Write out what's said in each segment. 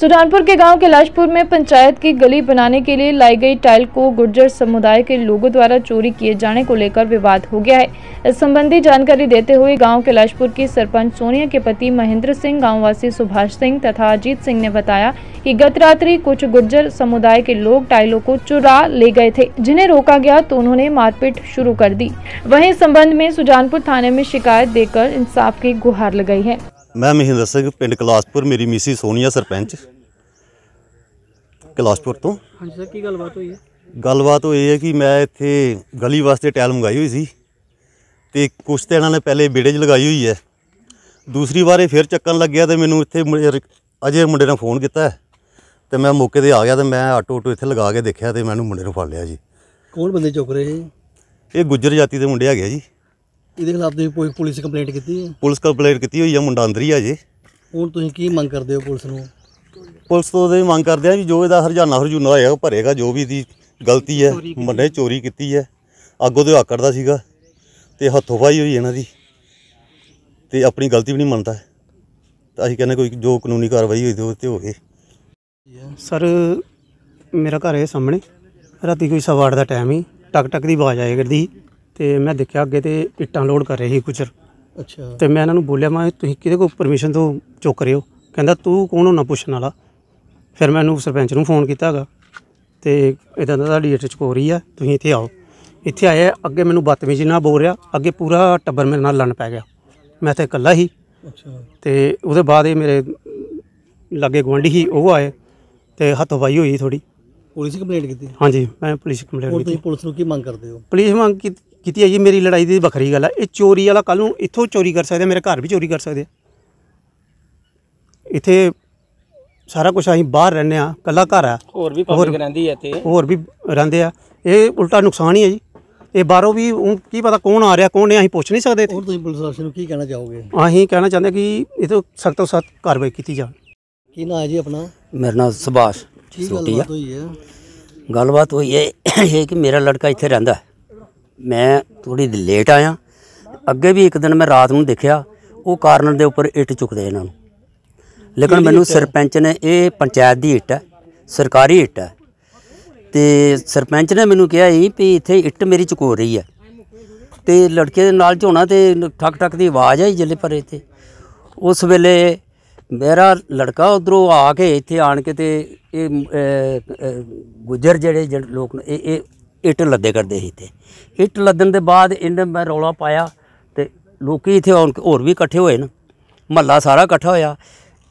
सुजानपुर के गांव कैलाशपुर में पंचायत की गली बनाने के लिए लाई गई टाइल को गुर्जर समुदाय के लोगों द्वारा चोरी किए जाने को लेकर विवाद हो गया है इस संबंधी जानकारी देते हुए गांव कैलाशपुर की सरपंच सोनिया के पति महेंद्र सिंह गांववासी सुभाष सिंह तथा अजीत सिंह ने बताया कि गत रात्रि कुछ गुर्जर समुदाय के लोग टाइलों को चुरा ले गए थे जिन्हें रोका गया तो उन्होंने मारपीट शुरू कर दी वही संबंध में सुजानपुर थाने में शिकायत देकर इंसाफ की गुहार लगाई है ਮੈਂ ਮਹਿੰਦਰ ਸਿੰਘ ਪਿੰਡ ਕਲਾਸਪੁਰ ਮੇਰੀ ਮਿਸੀ ਸੋਨੀਆ ਸਰਪੰਚ ਕਲਾਸਪੁਰ ਤੋਂ ਹਾਂਜੀ ਸਰ ਕੀ ਗੱਲਬਾਤ ਹੋਈ ਹੈ ਗੱਲਬਾਤ ਉਹ ਇਹ ਹੈ ਕਿ ਮੈਂ ਇੱਥੇ ਗਲੀ ਵਾਸਤੇ ਟਾਇਲ ਮੰਗਾਈ ਹੋਈ ਸੀ ਤੇ ਕੁਛ ਤਾਂ ਇਹਨਾਂ ਨੇ ਪਹਿਲੇ ਵਿੜੇ 'ਚ ਲਗਾਈ ਹੋਈ ਹੈ ਦੂਸਰੀ ਵਾਰੇ ਫਿਰ ਚੱਕਣ ਲੱਗਿਆ ਤੇ ਮੈਨੂੰ ਇੱਥੇ ਅਜੇ ਮੁੰਡੇ ਨੇ ਫੋਨ ਕੀਤਾ ਤੇ ਮੈਂ ਮੌਕੇ ਤੇ ਆ ਗਿਆ ਤੇ ਮੈਂ ਆਟੋ ਆਟੋ ਇੱਥੇ ਲਗਾ ਕੇ ਦੇਖਿਆ ਤੇ ਮੈਨੂੰ ਮੁੰਡੇ ਨੂੰ ਫੜ ਲਿਆ ਜੀ ਕੌਣ ਬੰਦੇ ਚੁੱਕ ਰਹੇ ਇਹ ਗੁੱਜਰ ਜਾਤੀ ਦੇ ਮੁੰਡੇ ਹੈਗੇ ਆ ਜੀ ਇਹਦੇ ਖਿਲਾਫ ਤੁਸੀਂ ਪੁਲਿਸ ਕੰਪਲੇਂਟ ਕੀਤੀ ਹੈ ਪੁਲਿਸ ਕੰਪਲੇਂਟ ਕੀਤੀ ਹੋਈ ਆ ਮੁੰਡਾ ਅੰਦਰ ਹੀ ਆ ਜੇ ਹੁਣ ਤੁਸੀਂ ਕੀ ਮੰਗ ਕਰਦੇ ਹੋ ਪੁਲਿਸ ਨੂੰ ਪੁਲਿਸ ਤੋਂ ਉਹਦੇ ਮੰਗ ਕਰਦੇ ਆ ਵੀ ਜੋ ਇਹਦਾ ਹਰਜਾਨਾ ਹਰਜੂਨਾ ਹੋਇਆ ਉਹ ਭਰੇਗਾ ਜੋ ਵੀ ਦੀ ਗਲਤੀ ਹੈ ਮੰਨੇ ਚੋਰੀ ਕੀਤੀ ਹੈ ਅੱਗੋਂ ਤੇ ਆਕੜਦਾ ਦਾ ਸੀਗਾ ਤੇ ਹੱਥੋਂ ਫਾਈ ਹੋਈ ਇਹਨਾਂ ਦੀ ਤੇ ਆਪਣੀ ਗਲਤੀ ਵੀ ਨਹੀਂ ਮੰਨਦਾ ਤਾਂ ਅਸੀਂ ਕਹਿੰਦੇ ਕੋਈ ਜੋ ਕਾਨੂੰਨੀ ਕਾਰਵਾਈ ਹੋਈ ਤੇ ਉਹ ਤੇ ਗਏ ਸਰ ਮੇਰਾ ਘਰ ਇਹ ਸਾਹਮਣੇ ਰਾਤੀ ਕੋਈ 8:15 ਦਾ ਟਾਈਮ ਹੀ ਟਕ ਟਕ ਦੀ ਆਵਾਜ਼ ਆਇਆ ਕਰਦੀ ਤੇ ਮੈਂ ਦੇਖਿਆ ਅੱਗੇ ਤੇ ਇੱਟਾਂ ਲੋਡ ਕਰ ਰਹੇ ਸੀ ਗੁਜਰ ਅੱਛਾ ਤੇ ਮੈਂ ਇਹਨਾਂ ਨੂੰ ਬੋਲਿਆ ਮੈਂ ਤੁਸੀਂ ਕਿਹਦੇ ਕੋਲ ਪਰਮਿਸ਼ਨ ਤੋਂ ਚੁੱਕ ਰਹੇ ਹੋ ਕਹਿੰਦਾ ਤੂੰ ਕੌਣ ਹੋਣਾ ਪੁੱਛਣ ਵਾਲਾ ਫਿਰ ਮੈਂ ਉਹਨੂੰ ਸਰਪੰਚ ਨੂੰ ਫੋਨ ਕੀਤਾ ਹੈਗਾ ਤੇ ਇਦਾਂ ਦਾ ਤੁਹਾਡੀ ਇੱਟ ਚਕੋਰੀ ਆ ਤੁਸੀਂ ਇੱਥੇ ਆਓ ਇੱਥੇ ਆਇਆ ਅੱਗੇ ਮੈਨੂੰ ਬਤਮੀਜੀ ਨਾਲ ਬੋਲ ਰਿਹਾ ਅੱਗੇ ਪੂਰਾ ਟੱਬਰ ਮੇਰੇ ਨਾਲ ਲੜਨ ਪੈ ਗਿਆ ਮੈਂ ਤੇ ਇਕੱਲਾ ਹੀ ਅੱਛਾ ਤੇ ਉਹਦੇ ਬਾਅਦ ਇਹ ਮੇਰੇ ਲੱਗੇ ਗਵੰਡੀ ਹੀ ਉਹ ਆਏ ਤੇ ਹੱਥੋਂ-ਪਾਈ ਹੋਈ ਥੋੜੀ ਪੁਲਿਸ ਕੰਪਲੇਂਟ ਕੀਤੀ ਹਾਂਜੀ ਮੈਂ ਪੁਲਿਸ ਕੰਪਲੇਂਟ ਕੀਤੀ ਪੁਲਿਸ ਨੂੰ ਕੀ ਮੰਗ ਕਰਦੇ ਹੋ ਪੁਲਿਸ ਮੰਗ ਕੀਤੀ ਕੀਤੀ ਹੈ ਜੀ ਮੇਰੀ ਲੜਾਈ ਦੀ ਵੱਖਰੀ ਗੱਲ ਹੈ ਇਹ ਚੋਰੀ ਵਾਲਾ ਕੱਲ ਨੂੰ ਇੱਥੋਂ ਚੋਰੀ ਕਰ ਸਕਦੇ ਮੇਰੇ ਘਰ ਵੀ ਚੋਰੀ ਕਰ ਸਕਦੇ ਇੱਥੇ ਸਾਰਾ ਕੁਝ ਅਸੀਂ ਬਾਹਰ ਰਹਿੰਦੇ ਆ ਕੱਲਾ ਘਰ ਆ ਹੋਰ ਵੀ ਪਬਲਿਕ ਰਹਿੰਦੀ ਹੈ ਤੇ ਹੋਰ ਵੀ ਰਹਿੰਦੇ ਆ ਇਹ ਉਲਟਾ ਨੁਕਸਾਨ ਹੀ ਹੈ ਜੀ ਇਹ ਬਾਹਰੋਂ ਵੀ ਕੀ ਪਤਾ ਕੌਣ ਆ ਰਿਹਾ ਕੌਣ ਨਹੀਂ ਅਸੀਂ ਪੁੱਛ ਨਹੀਂ ਸਕਦੇ ਹੋਰ ਤੁਸੀਂ ਪੁਲਿਸ ਅਫਸਰ ਨੂੰ ਕੀ ਕਹਿਣਾ ਚਾਹੋਗੇ ਅਸੀਂ ਕਹਿਣਾ ਚਾਹੁੰਦੇ ਕਿ ਇਹ ਤੋਂ ਸਖਤ ਤੋਂ ਸਖਤ ਕਾਰਵਾਈ ਕੀਤੀ ਜਾਵੇ ਕੀ ਨਾਮ ਹੈ ਜੀ ਆਪਣਾ ਮੇਰਾ ਨਾਮ ਸੁਭਾਸ਼ ਠੀਕ ਹੈ ਗੱਲਬਾਤ ਹੋਈ ਹੈ ਗੱਲਬਾਤ ਹੋਈ ਹੈ ਇਹ ਕਿ ਮੇਰਾ ਲੜਕਾ ਇੱਥੇ ਰਹਿੰਦਾ ਹੈ ਮੈਂ ਥੋੜੀ ਲੇਟ ਆਇਆ ਅੱਗੇ ਵੀ ਇੱਕ ਦਿਨ ਮੈਂ ਰਾਤ ਨੂੰ ਦੇਖਿਆ ਉਹ ਕਾਰਨਰ ਦੇ ਉੱਪਰ ਇੱਟ ਚੁੱਕਦੇ ਇਹਨਾਂ ਨੂੰ ਲੇਕਿਨ ਮੈਨੂੰ ਸਰਪੰਚ ਨੇ ਇਹ ਪੰਚਾਇਤ ਦੀ ਇੱਟ ਹੈ ਸਰਕਾਰੀ ਇੱਟ ਹੈ ਤੇ ਸਰਪੰਚ ਨੇ ਮੈਨੂੰ ਕਿਹਾ ਹੀ ਵੀ ਇੱਥੇ ਇੱਟ ਮੇਰੀ ਚੁਕੋ ਰਹੀ ਹੈ ਤੇ ਲੜਕੇ ਦੇ ਨਾਲ ਝੋਣਾ ਤੇ ਠਕ ਠਕ ਦੀ ਆਵਾਜ਼ ਆਈ ਜਿੱਲੇ ਪਰੇ ਤੇ ਉਸ ਵੇਲੇ ਮੇਰਾ ਲੜਕਾ ਉਧਰੋਂ ਆ ਕੇ ਇੱਥੇ ਆਣ ਕੇ ਤੇ ਇਹ ਗੁਜਰ ਜਿਹੜੇ ਲੋਕ ਇਹ ਇੱਟ ਲੱਦੇ ਕਰਦੇ ਸੀ ਇੱਥੇ ਇੱਟ ਲੱਦਣ ਦੇ ਬਾਅਦ ਇਹਨੇ ਮੈਂ ਰੌਲਾ ਪਾਇਆ ਤੇ ਲੋਕੀ ਇੱਥੇ ਹੋਰ ਵੀ ਇਕੱਠੇ ਹੋਏ ਨਾ ਮਹੱਲਾ ਸਾਰਾ ਇਕੱਠਾ ਹੋਇਆ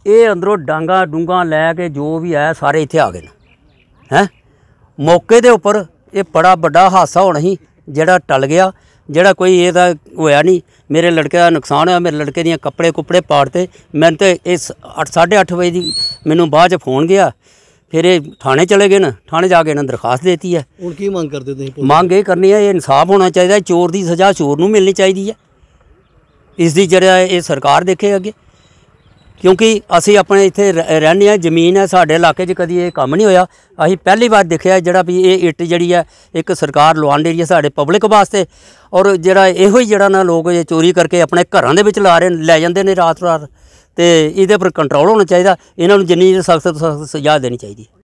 ਇਹ ਅੰਦਰੋਂ ਡਾਂਗਾ ਡੂੰਗਾ ਲੈ ਕੇ ਜੋ ਵੀ ਆਇਆ ਸਾਰੇ ਇੱਥੇ ਆ ਗਏ ਨੇ ਹੈ ਮੌਕੇ ਦੇ ਉੱਪਰ ਇਹ ਬੜਾ ਵੱਡਾ ਹਾਸਾ ਹੋਣਾ ਸੀ ਜਿਹੜਾ ਟਲ ਗਿਆ ਜਿਹੜਾ ਕੋਈ ਇਹਦਾ ਹੋਇਆ ਨਹੀਂ ਮੇਰੇ ਲੜਕੇ ਦਾ ਨੁਕਸਾਨ ਹੋਇਆ ਮੇਰੇ ਲੜਕੇ ਦੀਆਂ ਕੱਪੜੇ ਕੁੱਪੜੇ ਪਾੜਤੇ ਮੈਨੂੰ ਤੇ ਇਸ 8:30 ਵਜੇ ਦੀ ਮੈਨੂੰ ਬਾਅਦ ਚ ਫੋਨ ਗਿਆ ਫਿਰ ਇਹ ਥਾਣੇ ਚਲੇ ਗਏ ਨਾ ਥਾਣੇ ਜਾ ਕੇ ਇਹਨਾਂ ਦਰਖਾਸਤ ਦਿੱਤੀ ਹੈ ਹੁਣ ਕੀ ਮੰਗ ਕਰਦੇ ਤੁਸੀਂ ਮੰਗ ਇਹ ਕਰਨੀ ਹੈ ਇਹ ਇਨਸਾਫ ਹੋਣਾ ਚਾਹੀਦਾ ਚੋਰ ਦੀ ਸਜ਼ਾ ਚੋਰ ਨੂੰ ਮਿਲਣੀ ਚਾਹੀਦੀ ਹੈ ਇਸ ਦੀ ਜਿਹੜਾ ਇਹ ਸਰਕਾਰ ਦੇਖੇ ਅੱਗੇ ਕਿਉਂਕਿ ਅਸੀਂ ਆਪਣੇ ਇੱਥੇ ਰਹਿੰਦੇ ਆ ਜ਼ਮੀਨ ਹੈ ਸਾਡੇ ਇਲਾਕੇ 'ਚ ਕਦੀ ਇਹ ਕੰਮ ਨਹੀਂ ਹੋਇਆ ਅਸੀਂ ਪਹਿਲੀ ਵਾਰ ਦੇਖਿਆ ਜਿਹੜਾ ਵੀ ਇਹ ਇੱਟ ਜਿਹੜੀ ਹੈ ਇੱਕ ਸਰਕਾਰ ਲਵਾਉਣ ਰਹੀ ਹੈ ਸਾਡੇ ਪਬਲਿਕ ਵਾਸਤੇ ਔਰ ਜਿਹੜਾ ਇਹੋ ਹੀ ਜਿਹੜਾ ਨਾ ਲੋਕ ਇਹ ਚੋਰੀ ਕਰਕੇ ਆਪਣੇ ਘਰਾਂ ਦੇ ਵਿੱਚ ਲਾ ਰਹੇ ਲੈ ਜਾਂਦੇ ਨੇ ਰਾਤ ਰਾਤ ਤੇ ਇਹਦੇ ਉੱਪਰ ਕੰਟਰੋਲ ਹੋਣਾ ਚਾਹੀਦਾ ਇਹਨਾਂ ਨੂੰ ਜਿੰਨੀ ਸਖਤ ਸਖਤ ਸਜ਼ਾ ਦੇਣੀ ਚਾਹੀਦੀ